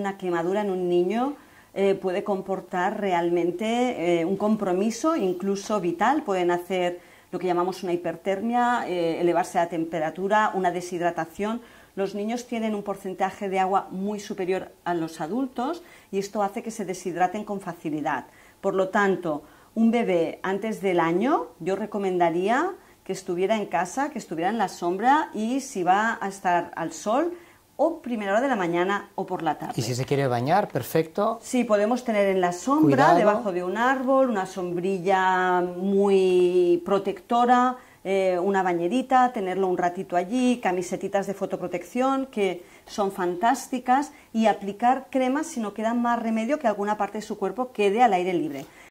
Una quemadura en un niño eh, puede comportar realmente eh, un compromiso, incluso vital. Pueden hacer lo que llamamos una hipertermia, eh, elevarse a la temperatura, una deshidratación. Los niños tienen un porcentaje de agua muy superior a los adultos y esto hace que se deshidraten con facilidad. Por lo tanto, un bebé antes del año yo recomendaría que estuviera en casa, que estuviera en la sombra y si va a estar al sol, o primera hora de la mañana o por la tarde. Y si se quiere bañar, perfecto. Sí, podemos tener en la sombra, debajo de un árbol, una sombrilla muy protectora, eh, una bañerita, tenerlo un ratito allí, camisetitas de fotoprotección que son fantásticas y aplicar cremas si no queda más remedio que alguna parte de su cuerpo quede al aire libre.